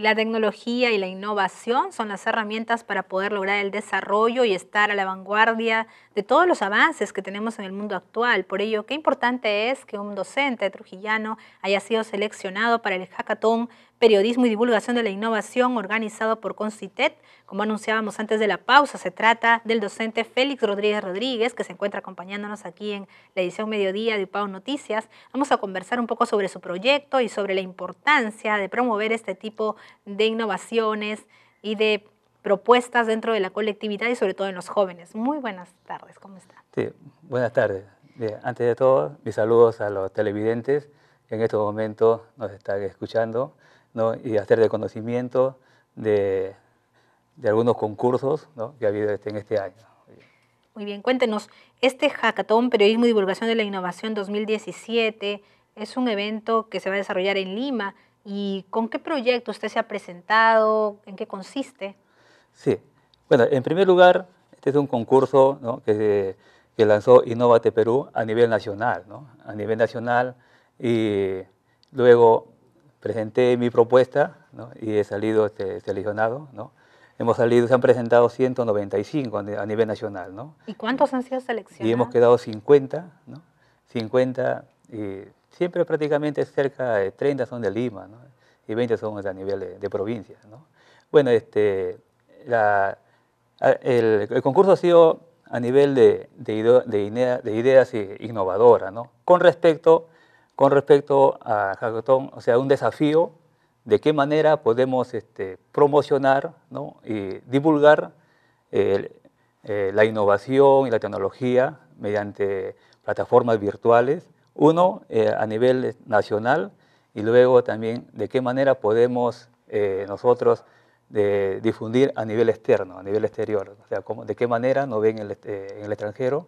La tecnología y la innovación son las herramientas para poder lograr el desarrollo y estar a la vanguardia de todos los avances que tenemos en el mundo actual. Por ello, qué importante es que un docente trujillano haya sido seleccionado para el hackathon Periodismo y Divulgación de la Innovación organizado por Concitet. Como anunciábamos antes de la pausa, se trata del docente Félix Rodríguez Rodríguez, que se encuentra acompañándonos aquí en la edición Mediodía de UPAO Noticias. Vamos a conversar un poco sobre su proyecto y sobre la importancia de promover este tipo de innovaciones y de propuestas dentro de la colectividad y sobre todo en los jóvenes. Muy buenas tardes, ¿cómo están? Sí, buenas tardes. antes de todo, mis saludos a los televidentes que en estos momentos nos están escuchando y hacer de conocimiento de, algunos concursos que ha habido este, en este año. Muy bien, cuéntenos, este Hackathon Periodismo y Divulgación de la Innovación 2017 es un evento que se va a desarrollar en Lima y ¿con qué proyecto usted se ha presentado? ¿En qué consiste? Sí. Bueno, en primer lugar, este es un concurso que, que, lanzó Innovate Perú a nivel nacional, ¿no? A nivel nacional y luego presenté mi propuesta ¿no? y he salido este, seleccionado, ¿no? Hemos salido, se han presentado 195 a nivel nacional, ¿no? ¿Y cuántos han sido seleccionados? Y hemos quedado 50, ¿no? 50 y siempre prácticamente cerca de 30 son de Lima, ¿no? Y 20 son a nivel de, provincia, ¿no? Bueno, este, el, concurso ha sido a nivel de, de, ideas eh, innovadoras, Con respecto, con respecto a hackathon, o sea, un desafío de qué manera podemos este, promocionar y divulgar eh, la innovación y la tecnología mediante plataformas virtuales, uno eh, a nivel nacional y luego también de qué manera podemos nosotros de difundir a nivel externo, a nivel exterior, o sea, cómo, de qué manera nos ven en el extranjero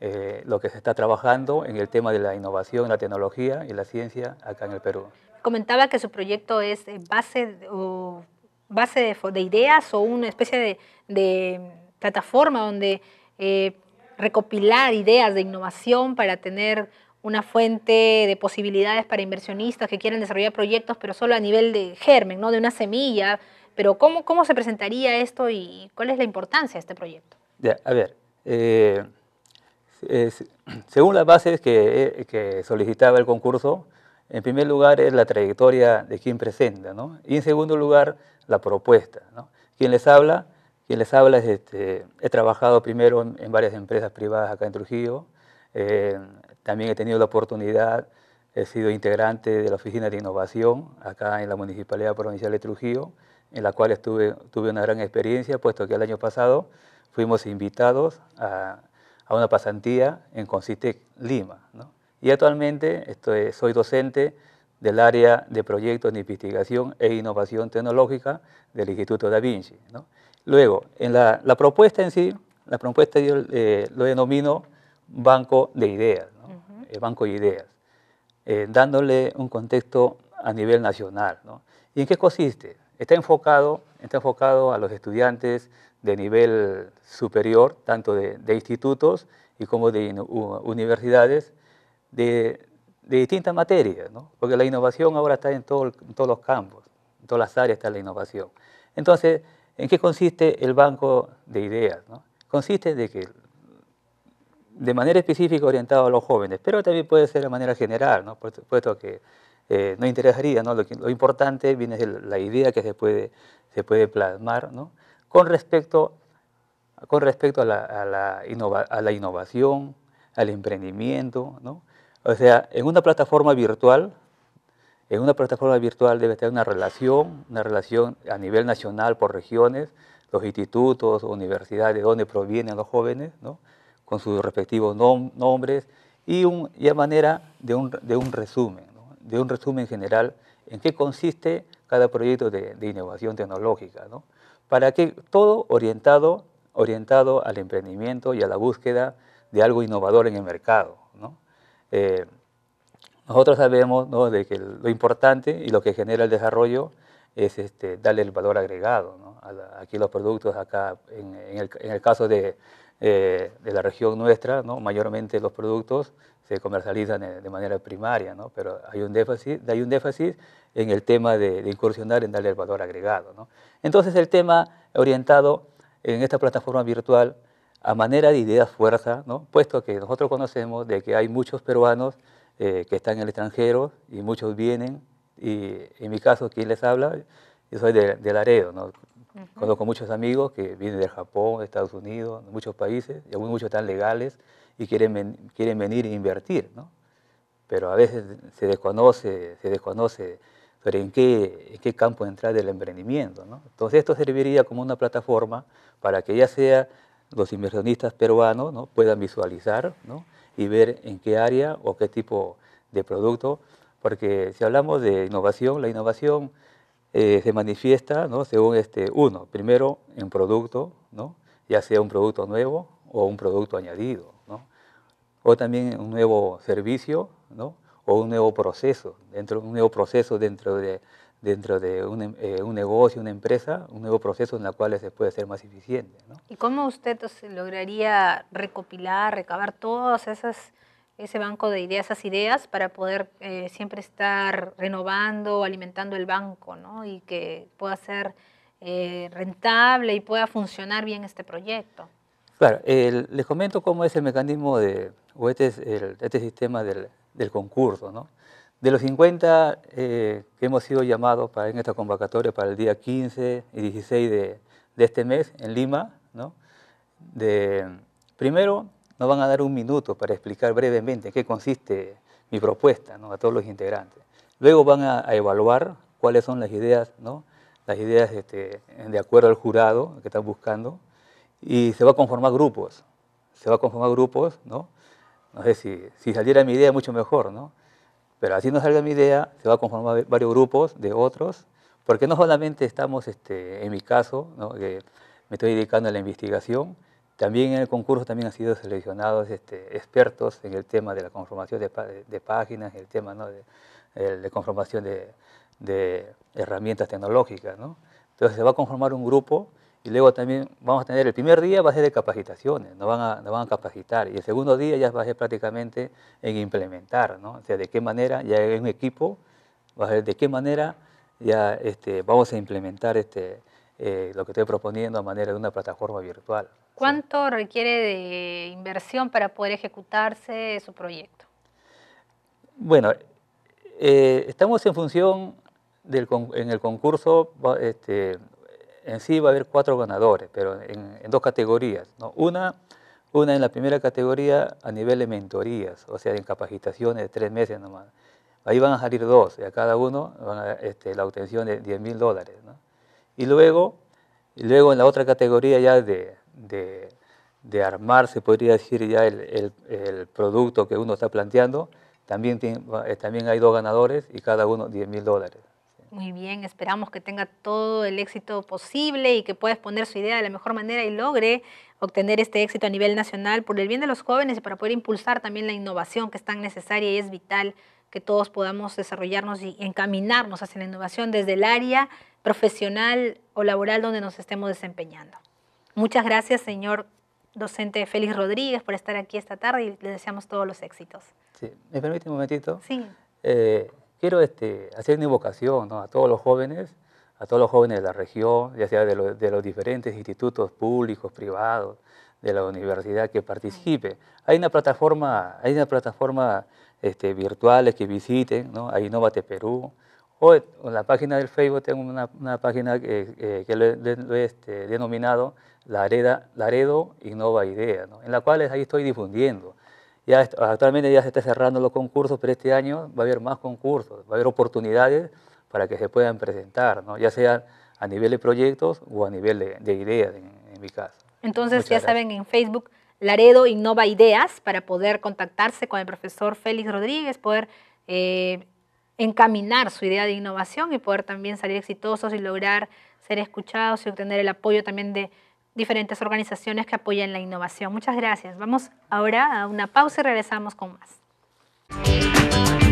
eh, lo que se está trabajando en el tema de la innovación, la tecnología y la ciencia acá en el Perú. Comentaba que su proyecto es eh, base, o base de, ideas o una especie de, de plataforma donde eh, recopilar ideas de innovación para tener una fuente de posibilidades para inversionistas que quieren desarrollar proyectos, pero solo a nivel de germen, ¿no? de una semilla, pero ¿cómo, cómo se presentaría esto y cuál es la importancia de este proyecto? Ya, a ver, eh, según las bases eh, que, solicitaba el concurso, en primer lugar es la trayectoria de quien presenta, ¿no? Y en segundo lugar, la propuesta, ¿no? Quien les habla, quien les habla es, este, he trabajado primero en, varias empresas privadas acá en Trujillo, eh, también he tenido la oportunidad, he sido integrante de la Oficina de Innovación acá en la Municipalidad Provincial de Trujillo, en la cual estuve, tuve una gran experiencia, puesto que el año pasado fuimos invitados a, una pasantía en Consiste Lima. Y actualmente estoy, soy docente del área de proyectos de investigación e innovación tecnológica del Instituto Da Vinci. Luego, en la, propuesta en sí, la propuesta yo eh, lo denomino banco de ideas, el eh, banco de ideas, eh, dándole un contexto a nivel nacional. ¿Y en qué consiste? Está enfocado, está enfocado a los estudiantes de nivel superior, tanto de, institutos y como de universidades, de, distintas materias, ¿no? porque la innovación ahora está en, todos los campos, en todas las áreas está la innovación. Entonces, ¿en qué consiste el banco de ideas? Consiste de que de manera específica orientado a los jóvenes, pero también puede ser de manera general, ¿no? Por que eh, no interesaría, ¿no? Lo, importante viene de la idea que se puede, se puede plasmar, ¿no? Con respecto, con respecto a, la, a la, a la innovación, al emprendimiento, ¿no? O sea, en una plataforma virtual, en una plataforma virtual debe tener una relación, una relación a nivel nacional por regiones, los institutos, universidades, de dónde provienen los jóvenes, ¿no? con sus respectivos nombres y una manera de un, de un resumen, de un resumen general en qué consiste cada proyecto de, de innovación tecnológica, ¿no? para que todo orientado, orientado al emprendimiento y a la búsqueda de algo innovador en el mercado. ¿no? Eh, nosotros sabemos ¿no? de que lo importante y lo que genera el desarrollo es este, darle el valor agregado ¿no? a, aquí los productos, acá en, el, en el, caso de, eh, de la región nuestra, ¿no? mayormente los productos se comercializan eh, de, manera primaria, ¿no? pero hay un, déficit, hay un déficit en el tema de, incursionar en darle el valor agregado. ¿no? Entonces el tema orientado en esta plataforma virtual a manera de ideas fuerza, ¿no? puesto que nosotros conocemos de que hay muchos peruanos eh, que están en el extranjero y muchos vienen, y en mi caso, ¿quién les habla? Yo soy del AREO, ¿no? Conozco muchos amigos que vienen de Japón, de Estados Unidos, de muchos países, y algunos muchos están legales y quieren, quieren venir e invertir, ¿no? Pero a veces se desconoce, se desconoce sobre en qué, en qué campo entrar del emprendimiento, ¿no? Entonces esto serviría como una plataforma para que ya sea los inversionistas peruanos ¿no? puedan visualizar ¿no? y ver en qué área o qué tipo de producto, porque si hablamos de innovación, la innovación eh, se manifiesta ¿no? según este, uno, primero en producto, ¿no? ya sea un producto nuevo o un producto añadido, o también un nuevo servicio o un nuevo proceso, dentro, un nuevo proceso dentro de, dentro de un, eh, negocio, una empresa, un nuevo proceso en el cual se puede ser más eficiente. ¿Y cómo usted lograría recopilar, recabar todas esas ese banco de ideas, esas ideas, para poder eh, siempre estar renovando, alimentando el banco, ¿no? Y que pueda ser eh, rentable y pueda funcionar bien este proyecto. Claro, les comento cómo es el mecanismo de, o este, el, este sistema del, del, concurso, ¿no? De los 50 eh, que hemos sido llamados para, en esta convocatoria para el día 15 y 16 de, de este mes en Lima, ¿no? De, primero, no van a dar un minuto para explicar brevemente qué consiste mi propuesta a todos los integrantes. Luego van a, evaluar cuáles son las ideas, las ideas este, de acuerdo al jurado que están buscando, y se va a conformar grupos, se va a conformar grupos, ¿no? sé si, saliera mi idea mucho mejor, ¿no? Pero así no salga mi idea, se va a conformar varios grupos de otros, porque no solamente estamos, este, en mi caso, que me estoy dedicando a la investigación, también en el concurso también han sido seleccionados este, expertos en el tema de la conformación de, páginas, en el tema de, conformación de, herramientas tecnológicas. Entonces se va a conformar un grupo y luego también vamos a tener, el primer día va a ser de capacitaciones, nos van a, van a capacitar y el segundo día ya va a ser prácticamente en implementar, ¿no? o sea, de qué manera ya en un equipo, de qué manera ya este, vamos a implementar este, eh, lo que estoy proponiendo a manera de una plataforma virtual. ¿Cuánto requiere de inversión para poder ejecutarse su proyecto? Bueno, eh, estamos en función del en el concurso, este, en sí va a haber cuatro ganadores, pero en, dos categorías. Una, una en la primera categoría a nivel de mentorías, o sea, de capacitaciones de tres meses nomás. Ahí van a salir dos, y a cada uno este, la obtención de 10 mil dólares. Y luego, y luego en la otra categoría ya de, de, armar, se podría decir ya el, el, producto que uno está planteando, también, eh, también hay dos ganadores y cada uno 10 mil dólares. Muy bien, esperamos que tenga todo el éxito posible y que pueda exponer su idea de la mejor manera y logre obtener este éxito a nivel nacional por el bien de los jóvenes y para poder impulsar también la innovación que es tan necesaria y es vital que todos podamos desarrollarnos y encaminarnos hacia la innovación desde el área profesional o laboral donde nos estemos desempeñando. Muchas gracias, señor docente Félix Rodríguez, por estar aquí esta tarde y le deseamos todos los éxitos. Sí, ¿me permite un momentito? Sí. Eh, quiero este, hacer una invocación a todos los jóvenes, a todos los jóvenes de la región, ya sea de, los diferentes institutos públicos, privados, de la universidad que participe. Hay una plataforma, hay una plataforma este, virtuales que visiten, ¿no? a Innovate Perú, o en la página del Facebook tengo una, una página que, eh, lo que este, denominado Laredo Innova Ideas, en la cual ahí estoy difundiendo. Ya actualmente ya se está cerrando los concursos, pero este año va a haber más concursos, va a haber oportunidades para que se puedan presentar, ¿no? ya sea a nivel de proyectos o a nivel de, ideas, en, mi caso. Entonces, ya saben, en Facebook, Laredo Innova Ideas, para poder contactarse con el profesor Félix Rodríguez, poder eh, encaminar su idea de innovación y poder también salir exitosos y lograr ser escuchados y obtener el apoyo también de diferentes organizaciones que apoyan la innovación. Muchas gracias. Vamos ahora a una pausa y regresamos con más.